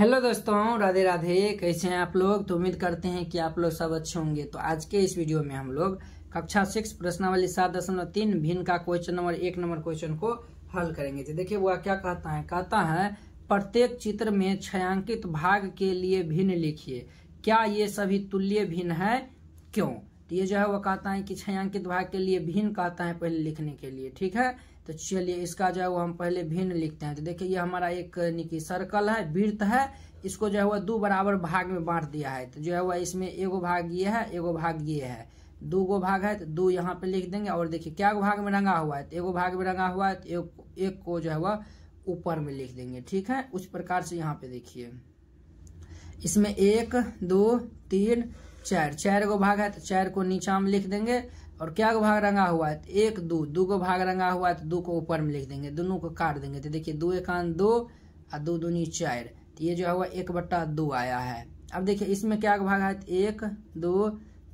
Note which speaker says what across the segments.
Speaker 1: hello दोस्तों राधे राधे कैसे हैं आप लोग तो उम्मीद करते हैं कि आप लोग सब अच्छे होंगे तो आज के इस वीडियो में हम लोग कक्षा सिक्स प्रश्नावली सात दशमलव तीन भिन्न का क्वेश्चन नंबर एक नंबर क्वेश्चन को हल करेंगे तो देखिए वह क्या कहता है कहता है प्रत्येक चित्र में छयांकित भाग के लिए भिन्न लिखिए क्या ये सभी तुल्य भिन्न है क्यों तो ये जो है वो कहता है कि छयांकित भाग के लिए भिन्न कहता है पहले लिखने के लिए ठीक है तो चलिए इसका जो है वो हम पहले भिन्न लिखते हैं तो देखिए ये हमारा एक निकी सर्कल है वृत्त है इसको जो है वो दो बराबर भाग में बांट दिया है तो जो है वह इसमें एगो भाग ये है एगो भाग ये है दो गो भाग है तो दो यहाँ पे लिख देंगे और देखिए क्या भाग में रंगा हुआ है तो एगो भाग में रंगा हुआ है तो एक, एक को जो है वह ऊपर में लिख देंगे ठीक है उस प्रकार से यहाँ पे देखिए इसमें एक दो तीन चार चार को भाग है तो चार को नीचा में लिख देंगे और क्या को भाग रंगा हुआ है तो एक दो दो को भाग रंगा हुआ है तो दो को ऊपर में लिख देंगे दोनों को काट देंगे तो देखिए दो एकान दो और दो दूनी चार तो ये जो हुआ एक बट्टा दो आया है अब देखिए इसमें क्या भाग है तो एक दो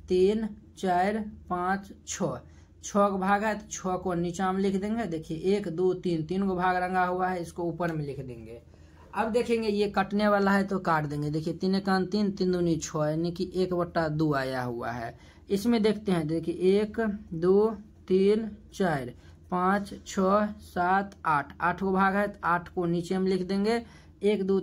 Speaker 1: तीन चार पाँच छः छः गो भाग है तो छ को नीचा में लिख देंगे देखिए एक दो तीन तीन को भाग रंगा हुआ है इसको ऊपर में लिख देंगे अब देखेंगे ये कटने वाला है तो काट देंगे देखिए तीन एकान तीन तीन दूनी छः यानी कि एक बट्टा दो आया हुआ है इसमें देखते हैं देखिए एक दो तीन चार पाँच छः सात आठ आठ को भाग है तो आठ को नीचे हम लिख देंगे एक दो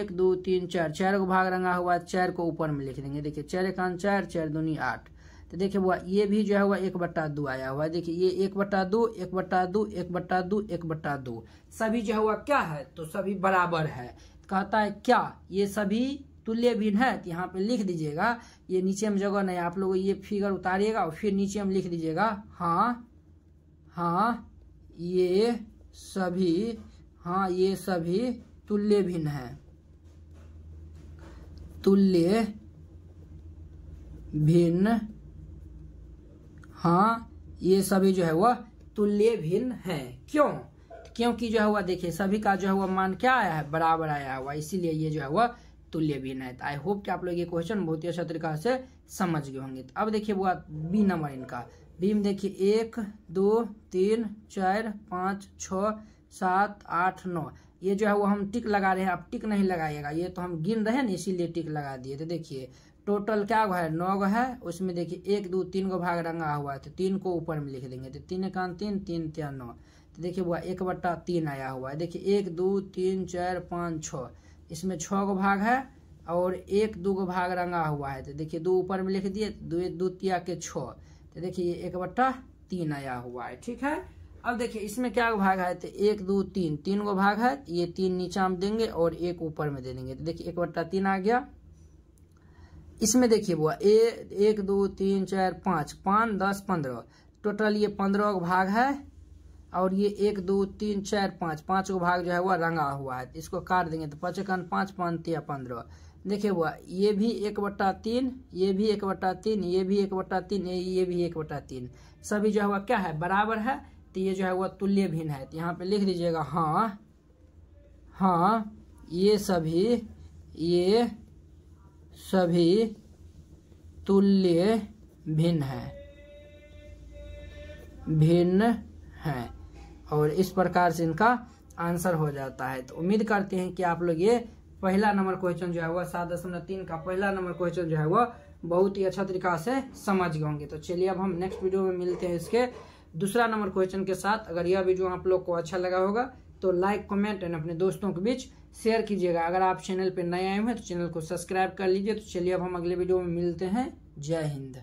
Speaker 1: एक दो तीन चार चार को भाग रंगा हुआ है चार को ऊपर में लिख देंगे देखिए चार एकान चार चार दूनी आठ तो देखिए हुआ ये भी जो है हुआ एक बट्टा दो आया हुआ है देखिए ये एक बट्टा दो एक बट्टा दो एक बट्टा दो एक बट्टा दो सभी जो है हुआ क्या है तो सभी बराबर है कहता है क्या ये सभी तुल्य भिन्न है तो यहाँ पे लिख दीजिएगा ये नीचे में जगह नहीं आप लोग ये फिगर उतारिएगा और फिर नीचे में लिख दीजिएगा हाँ हाँ ये सभी हाँ ये सभी तुल्य भिन्न है तुल्य भिन्न हाँ ये सभी जो है वह तुल्य भिन्न है क्यों क्योंकि जो है वह देखिए सभी का जो है वह मान क्या आया है बराबर आया हुआ इसीलिए ये जो है वह तुल्य भिन्न है आई होप कि आप लोग ये क्वेश्चन बहुत ही अच्छा तरीका से समझ गए होंगे अब देखिए वो बी नंबर इनका में देखिए एक दो तीन चार पाँच छ सात आठ नौ ये जो है वो हम टिक लगा रहे हैं आप टिक नहीं लगाइएगा ये तो हम गिन रहे हैं ना इसीलिए टिक लगा दिए तो देखिए टोटल क्या गो है नौ गो है उसमें देखिए एक दो तीन गो भाग रंगा हुआ है तो तीन को ऊपर में लिख देंगे तो तीन एकान तीन तीन त्या नौ तो देखिए वह एक बट्टा तीन आया हुआ है देखिए एक दो तीन चार पाँच छ इसमें छ गो भाग है और एक दो गो भाग रंगा हुआ है तो देखिए दो ऊपर में लिख दिए दो तिया के छः तो देखिए एक बट्टा तीन आया हुआ है ठीक है अब देखिए इसमें क्या भाग है तो एक दो तीन तीन गो भाग है ये तीन नीचा में देंगे और एक ऊपर में दे देंगे तो देखिए एक बट्टा तीन आ गया इसमें देखिए बुआ ए एक दो तीन चार पाँच पाँच दस पंद्रह टोटल ये पंद्रह भाग है और ये एक दो तीन चार पाँच पाँच को भाग जो है वह रंगा हुआ है इसको काट देंगे तो पचकन पाँच पाँच या पंद्रह देखिए बुआ ये भी एक बट्टा तीन ये भी एक बट्टा तीन ये भी एक बट्टा तीन ये भी एक बट्टा तीन सभी जो है वह क्या है बराबर है तो ये जो है वह तुल्य भिन्न है तो यहाँ पर लिख दीजिएगा हाँ हाँ ये सभी ये सभी तुल्य भिन्न हैं भिन्न हैं और इस प्रकार से इनका आंसर हो जाता है तो उम्मीद करते हैं कि आप लोग ये पहला नंबर क्वेश्चन जो है वह सात दशमलव तीन का पहला नंबर क्वेश्चन जो है वह बहुत ही अच्छा तरीका से समझ गए होंगे तो चलिए अब हम नेक्स्ट वीडियो में मिलते हैं इसके दूसरा नंबर क्वेश्चन के साथ अगर यह वीडियो आप लोग को अच्छा लगा होगा तो लाइक कमेंट एंड अपने दोस्तों के बीच शेयर कीजिएगा अगर आप चैनल पर नए आए हैं तो चैनल को सब्सक्राइब कर लीजिए तो चलिए अब हम अगले वीडियो में मिलते हैं जय हिंद